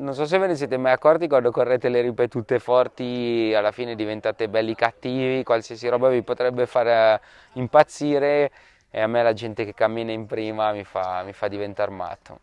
non so se ve ne siete mai accorti quando correte le ripetute forti alla fine diventate belli cattivi, qualsiasi roba vi potrebbe far eh, impazzire e a me la gente che cammina in prima mi fa, mi fa diventare matto.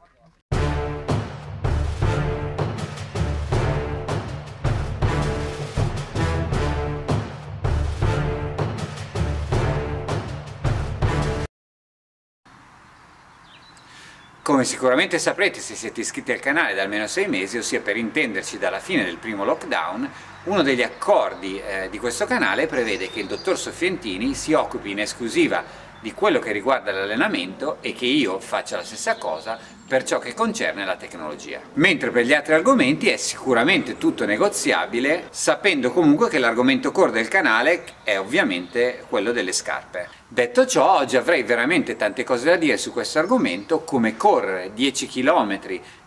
Come sicuramente saprete se siete iscritti al canale da almeno sei mesi, ossia per intenderci dalla fine del primo lockdown, uno degli accordi eh, di questo canale prevede che il dottor Soffientini si occupi in esclusiva di quello che riguarda l'allenamento e che io faccia la stessa cosa per ciò che concerne la tecnologia. Mentre per gli altri argomenti è sicuramente tutto negoziabile, sapendo comunque che l'argomento core del canale è ovviamente quello delle scarpe. Detto ciò, oggi avrei veramente tante cose da dire su questo argomento, come correre 10 km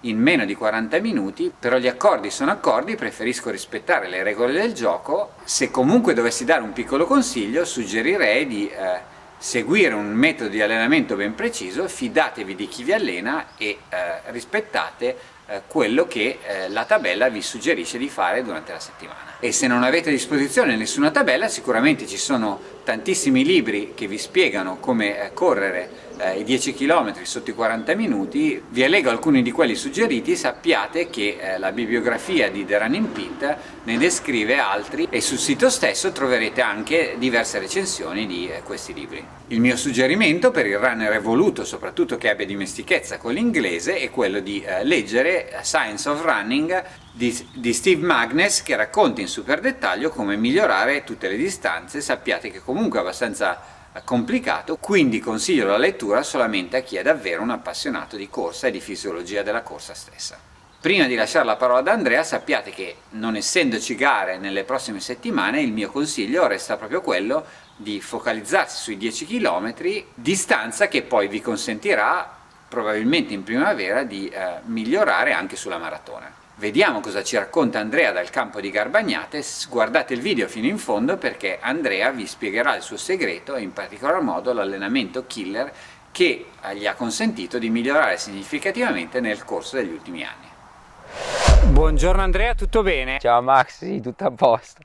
in meno di 40 minuti, però gli accordi sono accordi, preferisco rispettare le regole del gioco. Se comunque dovessi dare un piccolo consiglio, suggerirei di eh, seguire un metodo di allenamento ben preciso, fidatevi di chi vi allena e eh, rispettate eh, quello che eh, la tabella vi suggerisce di fare durante la settimana. E se non avete a disposizione nessuna tabella, sicuramente ci sono tantissimi libri che vi spiegano come eh, correre eh, i 10 km sotto i 40 minuti, vi allego alcuni di quelli suggeriti, sappiate che eh, la bibliografia di The Running Pit ne descrive altri e sul sito stesso troverete anche diverse recensioni di eh, questi libri. Il mio suggerimento per il runner evoluto, soprattutto che abbia dimestichezza con l'inglese, è quello di eh, leggere Science of Running di, di, Steve Magnus che racconta in super dettaglio come migliorare tutte le distanze, sappiate che comunque è abbastanza complicato, quindi consiglio la lettura solamente a chi è davvero un appassionato di corsa e di fisiologia della corsa stessa. Prima di lasciare la parola ad Andrea sappiate che non essendoci gare nelle prossime settimane il mio consiglio resta proprio quello di focalizzarsi sui 10 km, distanza che poi vi consentirà probabilmente in primavera di eh, migliorare anche sulla maratona. Vediamo cosa ci racconta Andrea dal campo di Garbagnate, guardate il video fino in fondo perché Andrea vi spiegherà il suo segreto e in particolar modo l'allenamento killer che gli ha consentito di migliorare significativamente nel corso degli ultimi anni. Buongiorno Andrea, tutto bene? Ciao Maxi, tutto a posto.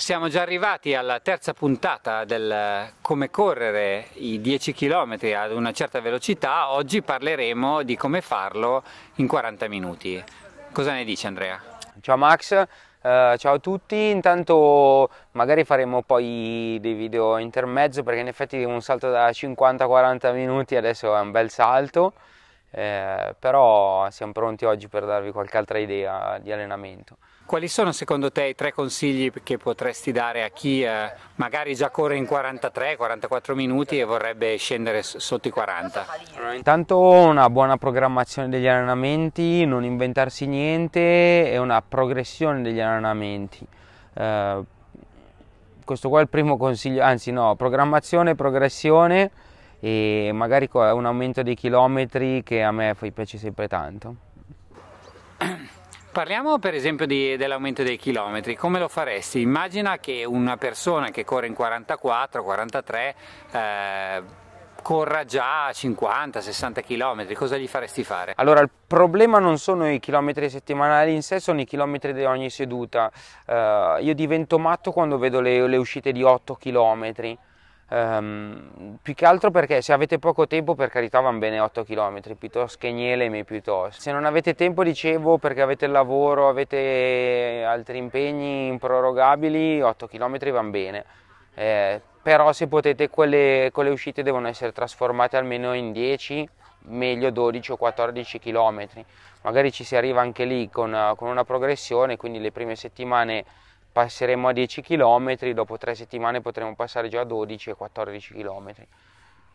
Siamo già arrivati alla terza puntata del come correre i 10 km ad una certa velocità, oggi parleremo di come farlo in 40 minuti. Cosa ne dici Andrea? Ciao Max, Uh, ciao a tutti, intanto magari faremo poi dei video intermezzo perché in effetti un salto da 50-40 minuti adesso è un bel salto, eh, però siamo pronti oggi per darvi qualche altra idea di allenamento. Quali sono secondo te i tre consigli che potresti dare a chi eh, magari già corre in 43-44 minuti e vorrebbe scendere sotto i 40? Allora, intanto una buona programmazione degli allenamenti, non inventarsi niente e una progressione degli allenamenti. Eh, questo qua è il primo consiglio, anzi no, programmazione, progressione e magari un aumento dei chilometri che a me piace sempre tanto. Parliamo per esempio dell'aumento dei chilometri, come lo faresti? Immagina che una persona che corre in 44, 43 eh, corra già 50, 60 km, cosa gli faresti fare? Allora il problema non sono i chilometri settimanali in sé, sono i chilometri di ogni seduta. Uh, io divento matto quando vedo le, le uscite di 8 chilometri Um, più che altro perché se avete poco tempo per carità van bene 8 km piuttosto che Nieleme piuttosto se non avete tempo dicevo perché avete il lavoro avete altri impegni improrogabili 8 km van bene eh, però se potete quelle, quelle uscite devono essere trasformate almeno in 10 meglio 12 o 14 km magari ci si arriva anche lì con, con una progressione quindi le prime settimane passeremo a 10 km, dopo tre settimane potremo passare già a 12 e 14 km.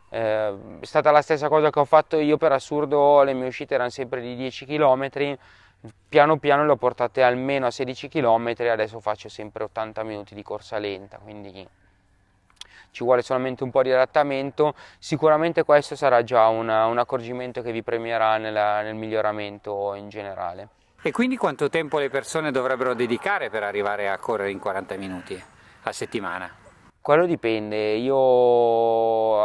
Eh, è stata la stessa cosa che ho fatto io per assurdo, le mie uscite erano sempre di 10 km, piano piano le ho portate almeno a 16 km, adesso faccio sempre 80 minuti di corsa lenta, quindi ci vuole solamente un po' di adattamento, sicuramente questo sarà già una, un accorgimento che vi premierà nella, nel miglioramento in generale. E quindi quanto tempo le persone dovrebbero dedicare per arrivare a correre in 40 minuti a settimana? Quello dipende, io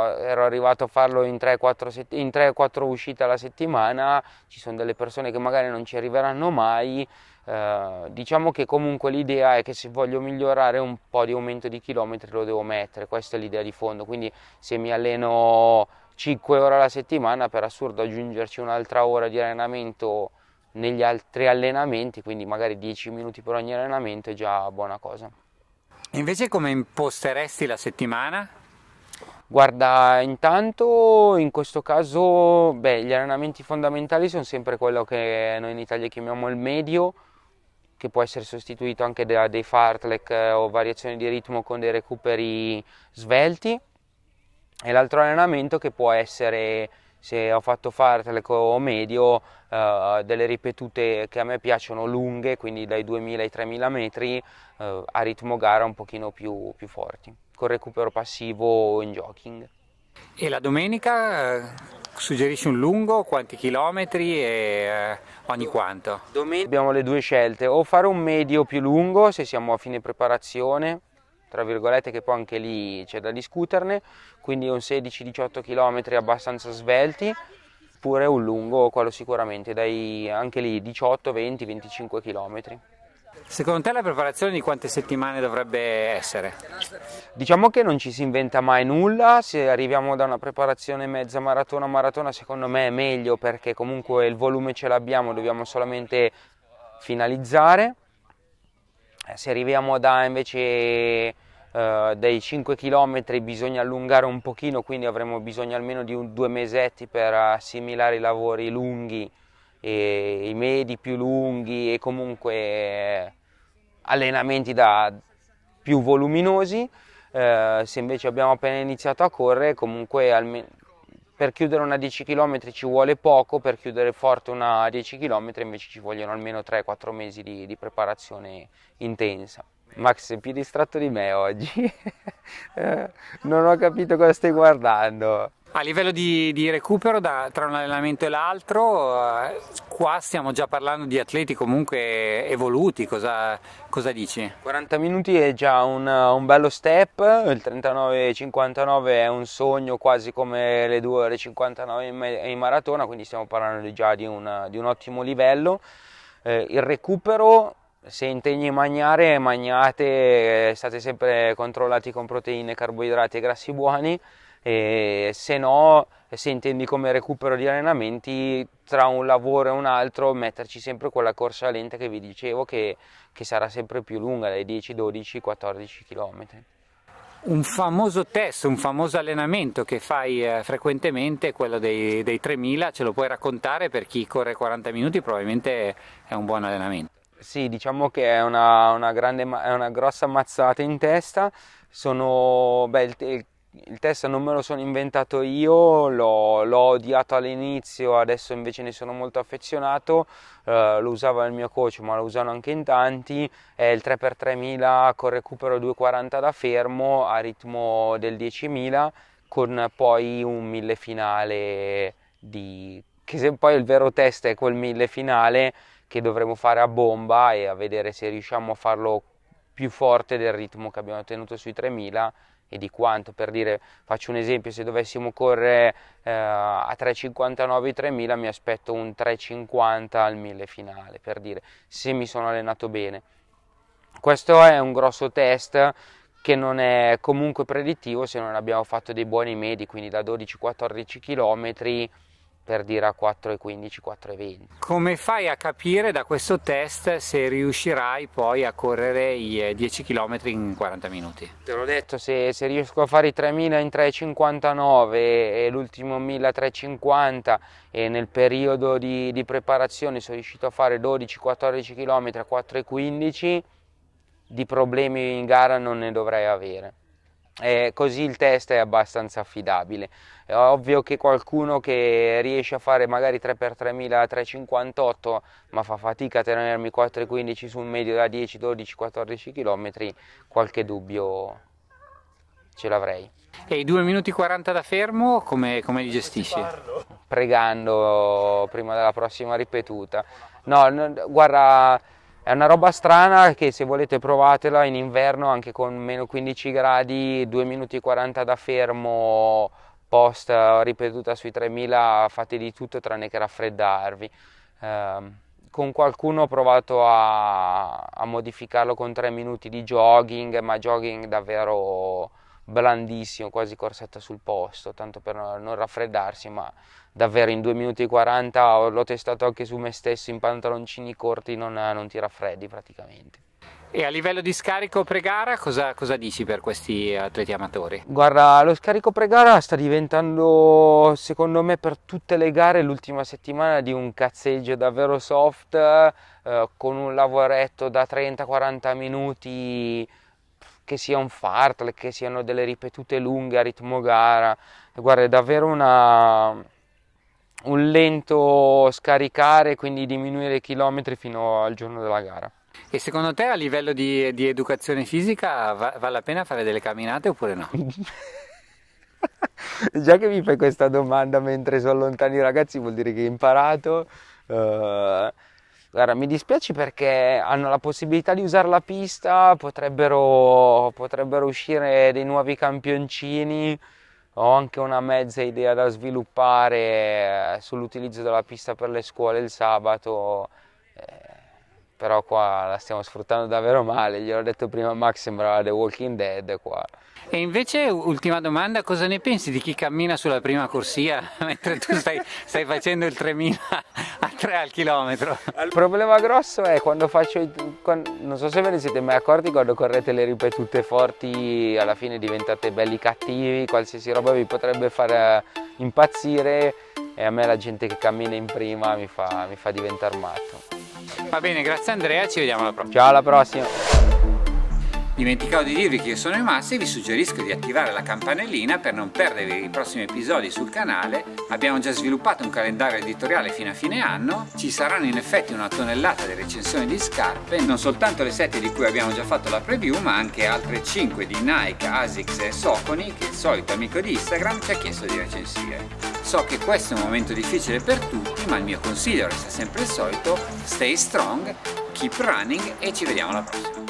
eh, ero arrivato a farlo in 3-4 uscite alla settimana, ci sono delle persone che magari non ci arriveranno mai, eh, diciamo che comunque l'idea è che se voglio migliorare un po' di aumento di chilometri lo devo mettere, questa è l'idea di fondo, quindi se mi alleno 5 ore alla settimana per assurdo aggiungerci un'altra ora di allenamento negli altri allenamenti, quindi magari 10 minuti per ogni allenamento è già buona cosa. Invece come imposteresti la settimana? Guarda, intanto in questo caso beh, gli allenamenti fondamentali sono sempre quello che noi in Italia chiamiamo il medio, che può essere sostituito anche da dei fartlek eh, o variazioni di ritmo con dei recuperi svelti, e l'altro allenamento che può essere se ho fatto fare teleco medio eh, delle ripetute che a me piacciono lunghe, quindi dai 2000 ai 3000 metri, eh, a ritmo gara un pochino più, più forti, con recupero passivo o in jogging. E la domenica eh, suggerisci un lungo, quanti chilometri e eh, ogni quanto? Domenica abbiamo le due scelte, o fare un medio più lungo se siamo a fine preparazione, tra virgolette che poi anche lì c'è da discuterne, quindi un 16-18 km abbastanza svelti, oppure un lungo quello sicuramente dai anche lì 18, 20, 25 km. Secondo te la preparazione di quante settimane dovrebbe essere? Diciamo che non ci si inventa mai nulla, se arriviamo da una preparazione mezza maratona maratona secondo me è meglio perché comunque il volume ce l'abbiamo, dobbiamo solamente finalizzare eh, se arriviamo da invece Uh, dei 5 km bisogna allungare un pochino quindi avremo bisogno almeno di un, due mesetti per assimilare i lavori lunghi e, i medi più lunghi e comunque eh, allenamenti da, più voluminosi uh, se invece abbiamo appena iniziato a correre comunque almeno per chiudere una 10 km ci vuole poco, per chiudere forte una 10 km invece ci vogliono almeno 3-4 mesi di, di, preparazione intensa. Max, sei più distratto di me oggi. Eh, non ho capito cosa stai guardando. A livello di, di recupero da, tra un allenamento e l'altro, eh, qua stiamo già parlando di atleti comunque evoluti, cosa, cosa dici? 40 minuti è già un, un bello step, il 39-59 è un sogno quasi come le 2 ore 59 in, maratona, quindi stiamo parlando già di, una, di un ottimo livello. Eh, il recupero se intendi mangiare, mangiate, eh, state sempre controllati con proteine, carboidrati e grassi buoni e se no se intendi come recupero di allenamenti tra un lavoro e un altro metterci sempre quella corsa lenta che vi dicevo che, che sarà sempre più lunga dai 10 12 14 km un famoso test, un famoso allenamento che fai eh, frequentemente quello dei, dei 3000, ce lo puoi raccontare per chi corre 40 minuti probabilmente è un buon allenamento. Sì, diciamo che è una, una, grande, è una grossa mazzata in testa, sono beh, il, il test non me lo sono inventato io, l'ho, odiato all'inizio, adesso invece ne sono molto affezionato, uh, lo usava il mio coach ma lo usano anche in tanti, è il 3x3000 con recupero 2,40 da fermo a ritmo del 10.000 con poi un 1000 finale di... che se poi il vero test è quel 1000 finale che dovremo fare a bomba e a vedere se riusciamo a farlo più forte del ritmo che abbiamo ottenuto sui 3000 e di quanto, per dire, faccio un esempio, se dovessimo correre eh, a 3,59 3000 mi aspetto un 3,50 al 1000 finale, per dire, se mi sono allenato bene. Questo è un grosso test che non è comunque predittivo se non abbiamo fatto dei buoni medi, quindi da 12-14 km per dire a 4,15, 4,20. Come fai a capire da questo test se riuscirai poi a correre i 10 eh, km in 40 minuti? Te l'ho detto, se, se riesco a fare i 3.000 in 3,59 e l'ultimo 1.350 e nel periodo di, di preparazione sono riuscito a fare 12-14 km a 4,15, di problemi in gara non ne dovrei avere. Eh, così il test è abbastanza affidabile. È ovvio che qualcuno che riesce a fare magari 3x3000 3,58 ma fa fatica a tenermi 4,15 su un medio da 10, 12, 14 km, qualche dubbio ce l'avrei. E i 2 minuti 40 da fermo come, come li gestisci? Pregando prima della prossima ripetuta. No, no guarda è una roba strana che se volete provatela in inverno anche con meno 15 gradi, 2 minuti 40 da fermo, post ripetuta sui 3000, fate di tutto tranne che raffreddarvi. Eh, con qualcuno ho provato a, a, modificarlo con 3 minuti di jogging, ma jogging davvero blandissimo, quasi corsetta sul posto, tanto per non raffreddarsi, ma davvero in 2 minuti e 40 l'ho testato anche su me stesso in pantaloncini corti, non, non ti raffreddi praticamente. E a livello di scarico pre-gara cosa, cosa, dici per questi atleti amatori? Guarda, lo scarico pre-gara sta diventando secondo me per tutte le gare l'ultima settimana di un cazzeggio davvero soft eh, con un lavoretto da 30-40 minuti che sia un fartle, che siano delle ripetute lunghe a ritmo gara. Guarda, è davvero una, un lento scaricare, quindi diminuire i chilometri fino al giorno della gara. E secondo te a livello di, di educazione fisica va, vale la pena fare delle camminate oppure no? Già che mi fai questa domanda mentre sono lontani i ragazzi vuol dire che hai imparato. Uh Guarda, mi dispiace perché hanno la possibilità di usare la pista, potrebbero, potrebbero uscire dei nuovi campioncini, ho anche una mezza idea da sviluppare eh, sull'utilizzo della pista per le scuole il sabato, eh, però qua la stiamo sfruttando davvero male, gliel'ho detto prima Max sembrava The Walking Dead qua. E invece, ultima domanda, cosa ne pensi di chi cammina sulla prima corsia mentre tu stai, stai facendo il 3000 a 3 al chilometro. Il problema grosso è quando faccio, quando, non so se ve ne siete mai accorti, quando correte le ripetute forti alla fine diventate belli cattivi, qualsiasi roba vi potrebbe far eh, impazzire e a me la gente che cammina in prima mi fa, mi fa diventare matto. Va bene, grazie Andrea, ci vediamo alla prossima. Ciao, alla prossima. Dimenticavo di dirvi che io sono Emassi e vi suggerisco di attivare la campanellina per non perdervi i prossimi episodi sul canale. Abbiamo già sviluppato un calendario editoriale fino a fine anno, ci saranno in effetti una tonnellata di recensioni di scarpe, non soltanto le 7 di cui abbiamo già fatto la preview, ma anche altre 5 di Nike, ASICS e Soconi che il solito amico di Instagram ci ha chiesto di recensire. So che questo è un momento difficile per tutti, ma il mio consiglio resta sempre il solito, stay strong, keep running e ci vediamo alla prossima.